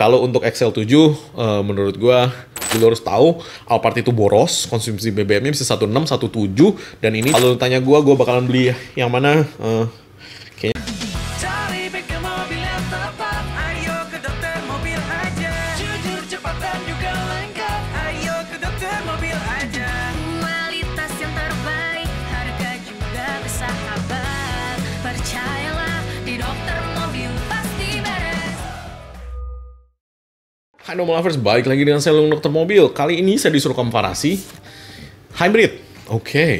Kalau untuk XL7, uh, eh, menurut gue lu harus tahu Alphard itu boros, konsumsi BBM-nya bisa 16, 17, dan ini kalau tanya gue, gue bakalan beli yang mana, uh, Hai Normal Lovers, balik lagi dengan saya Lung Dokter Mobil. Kali ini saya disuruh komparasi hybrid. Oke, okay.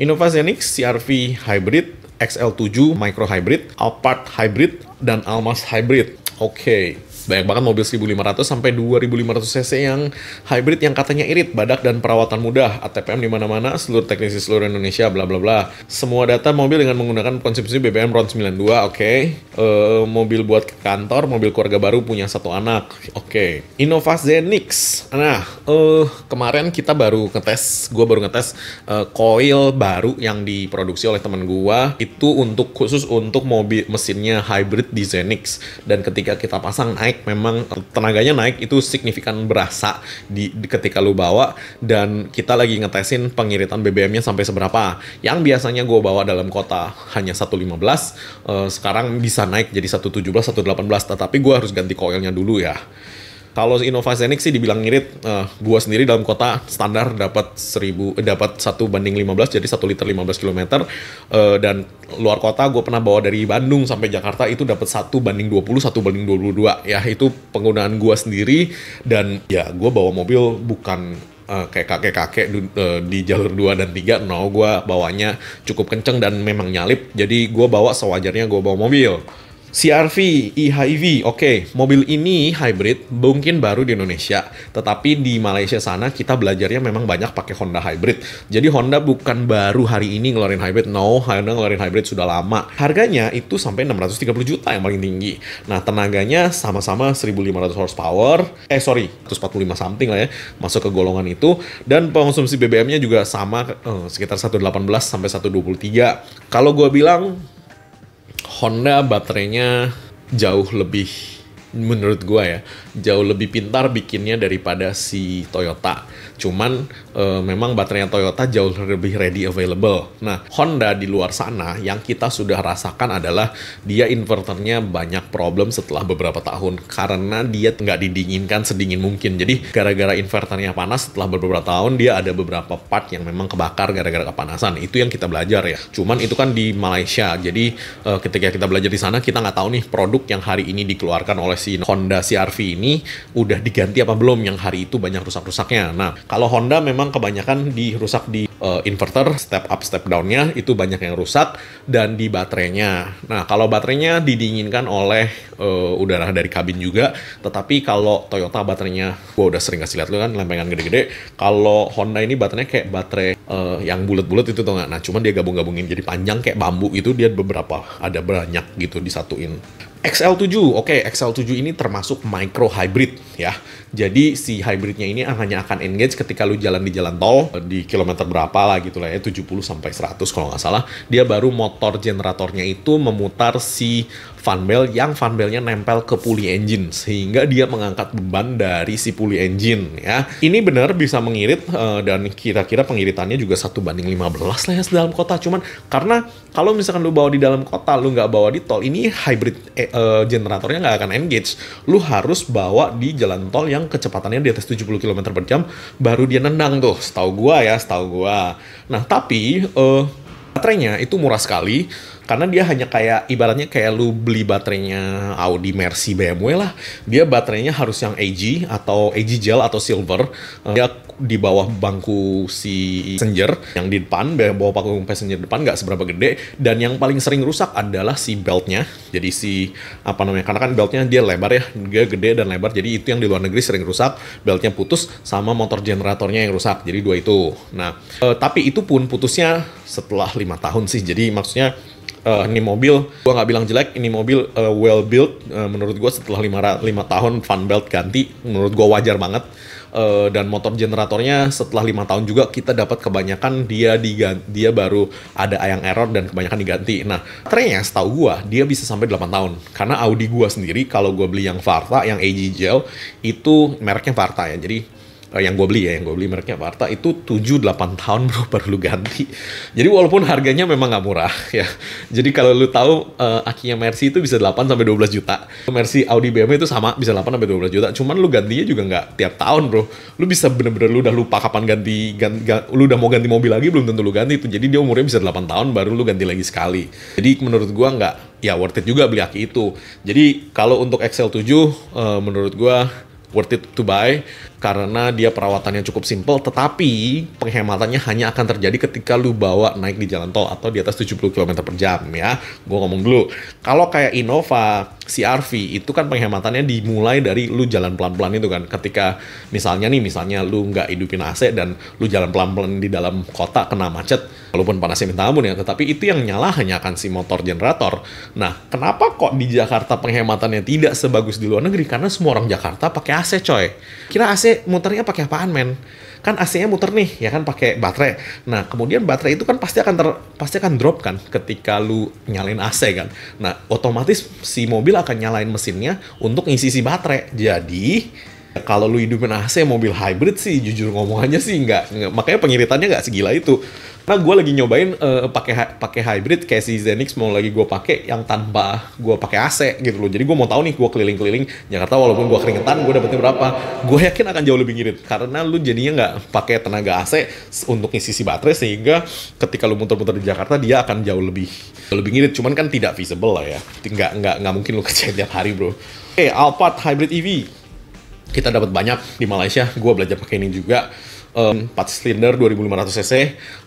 Innova Zenix cr Hybrid, XL7 Micro Hybrid, Alphard Hybrid, dan Almas Hybrid. Oke, okay. Banyak banget mobil 1500 sampai 2500 cc yang hybrid yang katanya irit, badak dan perawatan mudah, ATPM di mana-mana, seluruh teknisi seluruh Indonesia bla bla bla. Semua data mobil dengan menggunakan konsumsi BBM RON 92, oke. Okay. Uh, eh, mobil buat ke kantor, mobil keluarga baru punya satu anak. Oke. Okay. Innova Zenix. Nah, uh, kemarin kita baru ngetes, gue baru ngetes uh, eh, coil baru yang diproduksi oleh teman gue itu untuk khusus untuk mobil mesinnya hybrid di Zenix dan ketika kita pasang naik naik memang tenaganya naik itu signifikan berasa di, di ketika lu bawa dan kita lagi ngetesin pengiritan BBM-nya sampai seberapa yang biasanya gue bawa dalam kota hanya 115 uh, eh, sekarang bisa naik jadi 117 118 tetapi gue harus ganti koilnya dulu ya kalau Zenix sih dibilang ngirit, uh, gua sendiri dalam kota standar dapat 1000 eh, dapat 1 banding 15 jadi 1 liter 15 km uh, dan luar kota gue pernah bawa dari Bandung sampai Jakarta itu dapat 1 banding 20, 1 banding 22 ya itu penggunaan gua sendiri dan ya gua bawa mobil bukan uh, kayak kakek-kakek uh, di jalur 2 dan 3 no gue bawanya cukup kenceng dan memang nyalip jadi gue bawa sewajarnya gue bawa mobil CRV, e-HIV, oke, okay, mobil ini hybrid, mungkin baru di Indonesia, tetapi di Malaysia sana kita belajarnya memang banyak pakai Honda hybrid. Jadi Honda bukan baru hari ini ngeluarin hybrid, no, Honda ngeluarin hybrid sudah lama. Harganya itu sampai 630 juta yang paling tinggi. Nah, tenaganya sama-sama 1500 horsepower, eh sorry, 145 something lah ya, masuk ke golongan itu, dan pengonsumsi BBM-nya juga sama eh, sekitar 118 sampai 123. Kalau gue bilang Honda baterainya jauh lebih menurut gua ya jauh lebih pintar bikinnya daripada si Toyota. Cuman uh, memang baterainya Toyota jauh lebih ready available. Nah, Honda di luar sana yang kita sudah rasakan adalah dia inverternya banyak problem setelah beberapa tahun karena dia nggak didinginkan sedingin mungkin. Jadi gara-gara inverternya panas setelah beberapa tahun dia ada beberapa part yang memang kebakar gara-gara kepanasan. Itu yang kita belajar ya. Cuman itu kan di Malaysia. Jadi uh, ketika kita belajar di sana kita nggak tahu nih produk yang hari ini dikeluarkan oleh si Honda CR-V ini udah diganti apa belum yang hari itu banyak rusak-rusaknya. Nah, kalau Honda memang kebanyakan dirusak di uh, inverter, step up step down-nya itu banyak yang rusak dan di baterainya. Nah kalau baterainya didinginkan oleh uh, udara dari kabin juga, tetapi kalau Toyota baterainya, gua udah sering kasih lihat lu kan lempengan gede-gede. Kalau Honda ini baterainya kayak baterai uh, yang bulat-bulat itu tuh nggak. Nah cuman dia gabung-gabungin jadi panjang kayak bambu itu dia beberapa ada banyak gitu disatuin. XL7, oke okay, XL7 ini termasuk micro hybrid ya jadi si hybridnya ini hanya akan engage ketika lu jalan di jalan tol di kilometer berapa lah gitu lah ya 70 sampai 100 kalau nggak salah. Dia baru motor generatornya itu memutar si funbell yang funbellnya nempel ke puli engine sehingga dia mengangkat beban dari si puli engine ya. Ini benar bisa mengirit uh, dan kira-kira pengiritannya juga satu banding 15 lah ya dalam kota. Cuman karena kalau misalkan lu bawa di dalam kota lu nggak bawa di tol ini hybrid uh, generatornya nggak akan engage. Lu harus bawa di jalan tol yang kecepatannya di atas 70 km per jam baru dia nendang tuh. Setahu gua ya, setahu gua. Nah tapi uh, baterainya itu murah sekali karena dia hanya kayak ibaratnya kayak lu beli baterainya Audi, Mercy, BMW lah. Dia baterainya harus yang AG atau AG gel atau silver. Eh, dia di bawah bangku si passenger yang di depan, bawah bangku passenger depan nggak seberapa gede. Dan yang paling sering rusak adalah si beltnya. Jadi si apa namanya? Karena kan beltnya dia lebar ya, dia gede dan lebar. Jadi itu yang di luar negeri sering rusak. Beltnya putus sama motor generatornya yang rusak. Jadi dua itu. Nah, eh, tapi itu pun putusnya setelah lima tahun sih. Jadi maksudnya uh, ini mobil gue nggak bilang jelek ini mobil uh, well built uh, menurut gue setelah lima lima tahun fan belt ganti menurut gue wajar banget uh, dan motor generatornya setelah lima tahun juga kita dapat kebanyakan dia diganti, dia baru ada yang error dan kebanyakan diganti nah trennya setahu gue dia bisa sampai 8 tahun karena Audi gue sendiri kalau gue beli yang Varta yang AG Gel itu mereknya Varta ya jadi uh, yang gue beli ya, yang gue beli mereknya Varta itu 7-8 tahun bro baru lu ganti. Jadi walaupun harganya memang nggak murah ya. Jadi kalau lu tahu uh, eh, akinya Mercy itu bisa 8 sampai 12 juta. Mercy Audi BMW itu sama bisa 8 sampai 12 juta. Cuman lu gantinya juga nggak tiap tahun bro. Lu bisa bener-bener lu udah lupa kapan ganti, ganti, ganti lu udah mau ganti mobil lagi belum tentu lu ganti itu. Jadi dia umurnya bisa 8 tahun baru lu ganti lagi sekali. Jadi menurut gua nggak ya worth it juga beli aki itu. Jadi kalau untuk XL7 uh, eh, menurut gua worth it to buy karena dia perawatannya cukup simple tetapi penghematannya hanya akan terjadi ketika lu bawa naik di jalan tol atau di atas 70 km per jam ya gue ngomong dulu kalau kayak Innova CRV itu kan penghematannya dimulai dari lu jalan pelan-pelan itu kan ketika misalnya nih misalnya lu nggak hidupin AC dan lu jalan pelan-pelan di dalam kota kena macet walaupun panasnya minta ampun ya tetapi itu yang nyala hanya akan si motor generator nah kenapa kok di Jakarta penghematannya tidak sebagus di luar negeri karena semua orang Jakarta pakai AC coy kira AC AC muternya pakai apaan men? Kan AC-nya muter nih, ya kan pakai baterai. Nah, kemudian baterai itu kan pasti akan ter, pasti akan drop kan ketika lu nyalain AC kan. Nah, otomatis si mobil akan nyalain mesinnya untuk ngisi si baterai. Jadi, kalau lu hidupin AC mobil hybrid sih jujur ngomongannya aja sih enggak, nggak makanya pengiritannya nggak segila itu karena gue lagi nyobain uh, pakai pakai hybrid kayak si Zenix mau lagi gue pakai yang tanpa gue pakai AC gitu loh. Jadi gue mau tahu nih gue keliling-keliling Jakarta walaupun gue keringetan gue dapetin berapa. Gue yakin akan jauh lebih ngirit karena lu jadinya nggak pakai tenaga AC untuk ngisi si baterai sehingga ketika lu muter-muter di Jakarta dia akan jauh lebih lebih ngirit. Cuman kan tidak visible lah ya. Nggak nggak nggak mungkin lu kerjain tiap hari bro. Eh Alphard Hybrid EV kita dapat banyak di Malaysia. Gue belajar pakai ini juga um, 4 silinder 2500 cc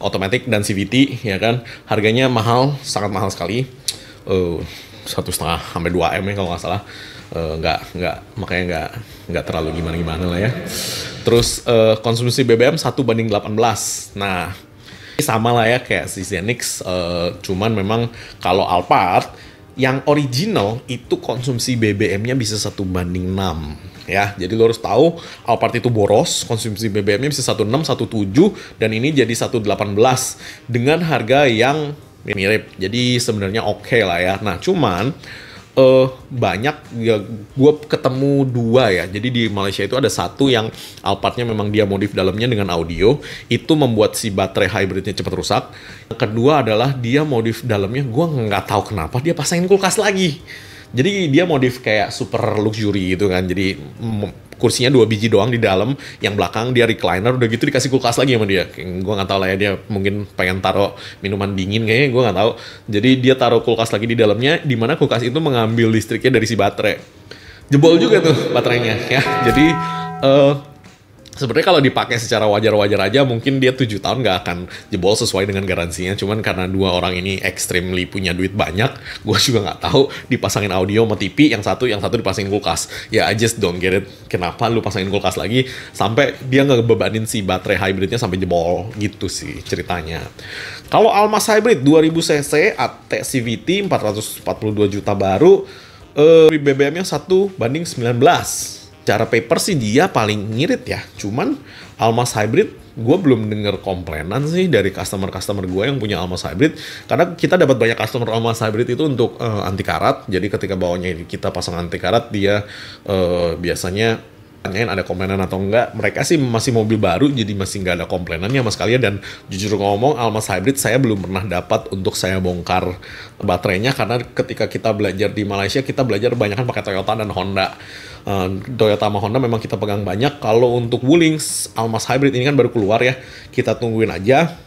otomatis dan CVT ya kan harganya mahal sangat mahal sekali eh, satu setengah sampai dua m ya kalau nggak salah eh, nggak uh, nggak makanya nggak nggak terlalu gimana gimana lah ya terus uh, konsumsi BBM satu banding 18 nah sama lah ya kayak si Zenix uh, cuman memang kalau Alphard yang original itu konsumsi BBM-nya bisa satu banding 6 ya. Jadi lo harus tahu Alphard itu boros, konsumsi BBM-nya bisa 16, 17 dan ini jadi 118 dengan harga yang mirip. Jadi sebenarnya oke okay lah ya. Nah, cuman uh, banyak ya gue ketemu dua ya jadi di Malaysia itu ada satu yang Alphardnya memang dia modif dalamnya dengan audio itu membuat si baterai hybridnya cepat rusak yang kedua adalah dia modif dalamnya gue nggak tahu kenapa dia pasangin kulkas lagi jadi dia modif kayak super luxury gitu kan. Jadi mm, kursinya dua biji doang di dalam, yang belakang dia recliner, udah gitu dikasih kulkas lagi sama dia. Gue nggak tahu lah ya dia mungkin pengen taro minuman dingin kayaknya, gue nggak tahu. Jadi dia taro kulkas lagi di dalamnya, di mana kulkas itu mengambil listriknya dari si baterai. Jebol juga tuh baterainya ya. Jadi uh, sebenarnya kalau dipakai secara wajar-wajar aja mungkin dia tujuh tahun nggak akan jebol sesuai dengan garansinya cuman karena dua orang ini extremely punya duit banyak gue juga nggak tahu dipasangin audio sama TV yang satu yang satu dipasangin kulkas ya I just don't get it kenapa lu pasangin kulkas lagi sampai dia nggak bebanin si baterai hybridnya sampai jebol gitu sih ceritanya kalau Almas Hybrid 2000 cc AT CVT 442 juta baru eh, BBM-nya 1 banding 19 secara paper sih dia paling ngirit ya. Cuman Almas Hybrid gue belum denger komplainan sih dari customer-customer gue yang punya Almas Hybrid karena kita dapat banyak customer Almas Hybrid itu untuk uh, anti karat jadi ketika bawahnya kita pasang anti karat dia uh, biasanya tanyain ada komplainan atau enggak mereka sih masih mobil baru jadi masih nggak ada komplainannya sama sekali. dan jujur ngomong Almas Hybrid saya belum pernah dapat untuk saya bongkar baterainya karena ketika kita belajar di Malaysia kita belajar banyak kan pakai Toyota dan Honda uh, Toyota sama Honda memang kita pegang banyak. Kalau untuk Wuling Almas Hybrid ini kan baru keluar ya, kita tungguin aja.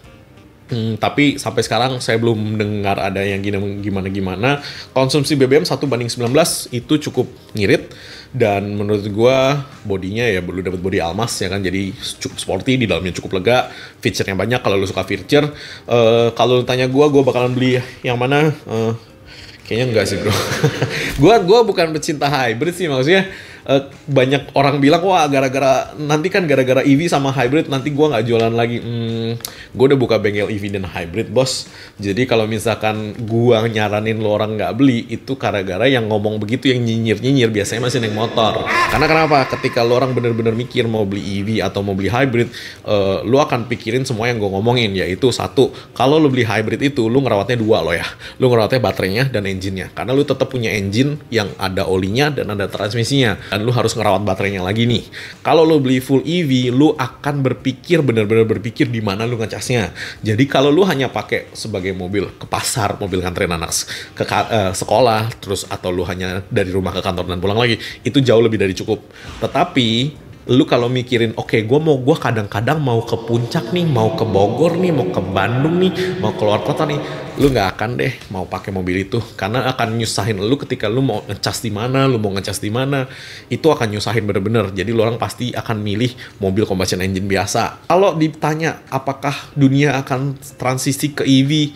Hmm, tapi sampai sekarang saya belum mendengar ada yang gimana-gimana. Konsumsi BBM 1 banding 19 itu cukup ngirit. Dan menurut gue bodinya ya belum dapat bodi almas ya kan. Jadi cukup sporty, di dalamnya cukup lega. Feature-nya banyak kalau lo suka fitur. Uh, eh, kalau tanya gue, gue bakalan beli yang mana? Uh, Kayaknya enggak sih bro. gua gua bukan pecinta hybrid sih maksudnya Eh, banyak orang bilang wah gara-gara nanti kan gara-gara EV sama hybrid nanti gue nggak jualan lagi. Hmm, gue udah buka bengkel EV dan hybrid, Bos. Jadi kalau misalkan gue nyaranin lo orang nggak beli itu gara-gara yang ngomong begitu yang nyinyir-nyinyir biasanya masih naik motor. Karena kenapa? Ketika lo orang bener-bener mikir mau beli EV atau mau beli hybrid, uh, lo akan pikirin semua yang gue ngomongin yaitu satu, kalau lo beli hybrid itu lo ngerawatnya dua lo ya. Lo ngerawatnya baterainya dan engine-nya. Karena lo tetap punya engine yang ada olinya dan ada transmisinya dan lu harus ngerawat baterainya lagi nih. Kalau lu beli full EV, lu akan berpikir benar-benar berpikir di mana lu ngecasnya. Jadi kalau lu hanya pakai sebagai mobil ke pasar, mobil nganterin anak ke uh, sekolah, terus atau lu hanya dari rumah ke kantor dan pulang lagi, itu jauh lebih dari cukup. Tetapi lu kalau mikirin oke okay, gue mau gue kadang-kadang mau ke puncak nih mau ke Bogor nih mau ke Bandung nih mau keluar kota nih lu nggak akan deh mau pakai mobil itu karena akan nyusahin lu ketika lu mau ngecas di mana lu mau ngecas di mana itu akan nyusahin bener-bener jadi lu orang pasti akan milih mobil combustion engine biasa kalau ditanya apakah dunia akan transisi ke EV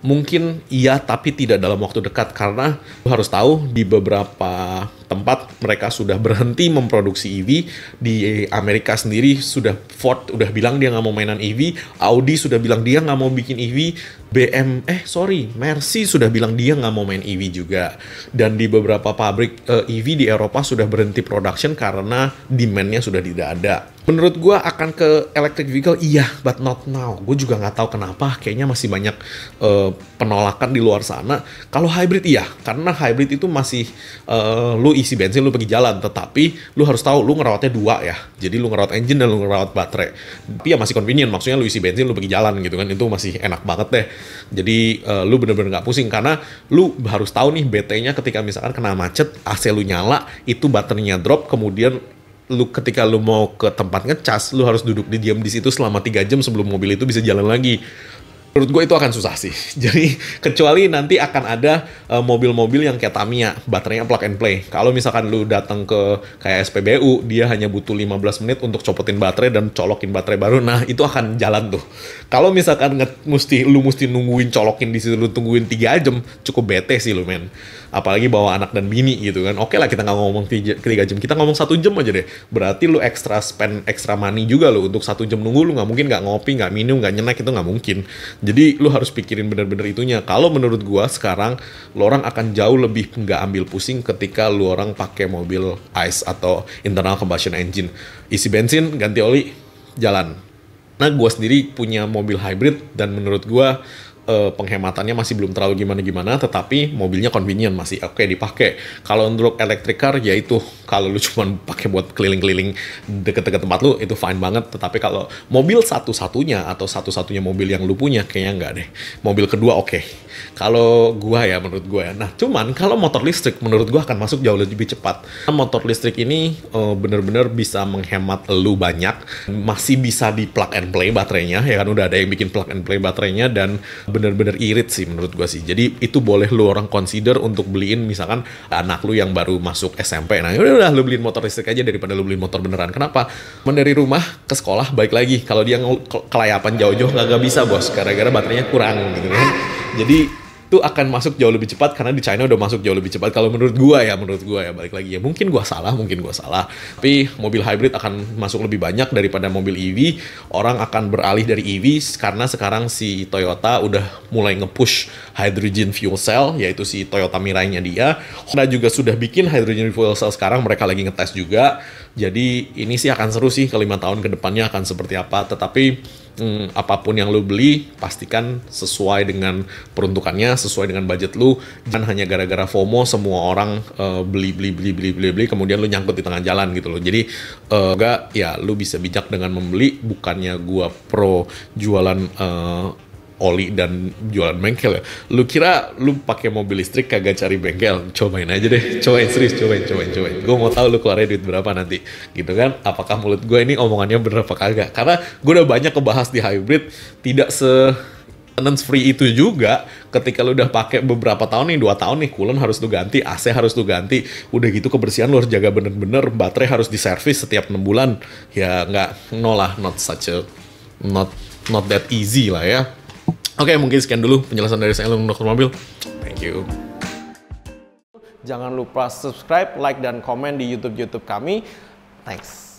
mungkin iya tapi tidak dalam waktu dekat karena lu harus tahu di beberapa tempat mereka sudah berhenti memproduksi EV di Amerika sendiri sudah Ford udah bilang dia nggak mau mainan EV Audi sudah bilang dia nggak mau bikin EV BM eh sorry Mercy sudah bilang dia nggak mau main EV juga dan di beberapa pabrik uh, eh, EV di Eropa sudah berhenti production karena demandnya sudah tidak ada menurut gue akan ke electric vehicle iya but not now gue juga nggak tahu kenapa kayaknya masih banyak uh, penolakan di luar sana kalau hybrid iya karena hybrid itu masih uh, lu isi bensin lu pergi jalan tetapi lu harus tahu lu ngerawatnya dua ya jadi lu ngerawat engine dan lu ngerawat baterai tapi ya masih convenient maksudnya lu isi bensin lu pergi jalan gitu kan itu masih enak banget deh jadi uh, lu bener-bener nggak -bener pusing karena lu harus tahu nih BT-nya ketika misalkan kena macet AC lu nyala itu baterainya drop kemudian lu ketika lu mau ke tempat ngecas lu harus duduk di diam di situ selama tiga jam sebelum mobil itu bisa jalan lagi menurut gue itu akan susah sih. Jadi kecuali nanti akan ada eh, mobil-mobil uh, yang kayak Tamiya, baterainya plug and play. Kalau misalkan lu datang ke kayak SPBU, dia hanya butuh 15 menit untuk copotin baterai dan colokin baterai baru. Nah, itu akan jalan tuh. Kalau misalkan nge mesti lu mesti nungguin colokin di situ lu tungguin 3 jam, cukup bete sih lu men apalagi bawa anak dan bini gitu kan oke okay lah kita nggak ngomong tiga jam kita ngomong satu jam aja deh berarti lu ekstra spend ekstra money juga lo untuk satu jam nunggu lu nggak mungkin nggak ngopi nggak minum nggak nyenek itu nggak mungkin jadi lu harus pikirin bener-bener itunya kalau menurut gua sekarang lo orang akan jauh lebih nggak ambil pusing ketika lu orang pakai mobil ICE atau internal combustion engine isi bensin ganti oli jalan nah gue sendiri punya mobil hybrid dan menurut gue uh, penghematannya masih belum terlalu gimana-gimana, tetapi mobilnya convenient masih oke okay, dipakai. Kalau untuk electric car yaitu kalau lu cuma pakai buat keliling-keliling deket-deket tempat lu itu fine banget, tetapi kalau mobil satu-satunya atau satu-satunya mobil yang lu punya kayaknya nggak deh. Mobil kedua oke. Okay. Kalau gua ya menurut gua ya. Nah, cuman kalau motor listrik menurut gua akan masuk jauh lebih cepat. Motor listrik ini uh, bener-bener bisa menghemat lu banyak, masih bisa di plug and play baterainya ya kan udah ada yang bikin plug and play baterainya dan bener-bener irit sih menurut gue sih. Jadi itu boleh lu orang consider untuk beliin misalkan anak lu yang baru masuk SMP. Nah udah ya udah lu beliin motor listrik aja daripada lu beliin motor beneran. Kenapa? Men dari rumah ke sekolah baik lagi. Kalau dia kelayapan jauh-jauh nggak bisa bos, gara-gara baterainya kurang gitu kan. Jadi itu akan masuk jauh lebih cepat karena di China udah masuk jauh lebih cepat kalau menurut gua ya menurut gua ya balik lagi ya mungkin gua salah mungkin gua salah tapi mobil hybrid akan masuk lebih banyak daripada mobil EV orang akan beralih dari EV karena sekarang si Toyota udah mulai nge-push hydrogen fuel cell yaitu si Toyota Mirai-nya dia Honda juga sudah bikin hydrogen fuel cell sekarang mereka lagi ngetes juga jadi ini sih akan seru sih kelima tahun ke depannya akan seperti apa. Tetapi hmm, apapun yang lo beli pastikan sesuai dengan peruntukannya, sesuai dengan budget lo. Jangan hanya gara-gara FOMO semua orang uh, beli beli beli beli beli beli kemudian lo nyangkut di tengah jalan gitu loh. Jadi uh, ya lo bisa bijak dengan membeli bukannya gua pro jualan uh, oli dan jualan bengkel ya. Lu kira lu pakai mobil listrik kagak cari bengkel? Cobain aja deh, cobain serius, cobain, cobain, cobain. Gue mau tahu lu keluarnya duit berapa nanti, gitu kan? Apakah mulut gue ini omongannya bener apa kagak? Karena gue udah banyak kebahas di hybrid, tidak se maintenance free itu juga ketika lu udah pakai beberapa tahun nih dua tahun nih coolant harus lu ganti AC harus lu ganti udah gitu kebersihan lu harus jaga bener-bener baterai harus diservis setiap enam bulan ya nggak nolah not such a not not that easy lah ya Oke, okay, mungkin sekian dulu penjelasan dari saya Elung Dokter Mobil. Thank you. Jangan lupa subscribe, like, dan komen di YouTube-YouTube kami. Thanks.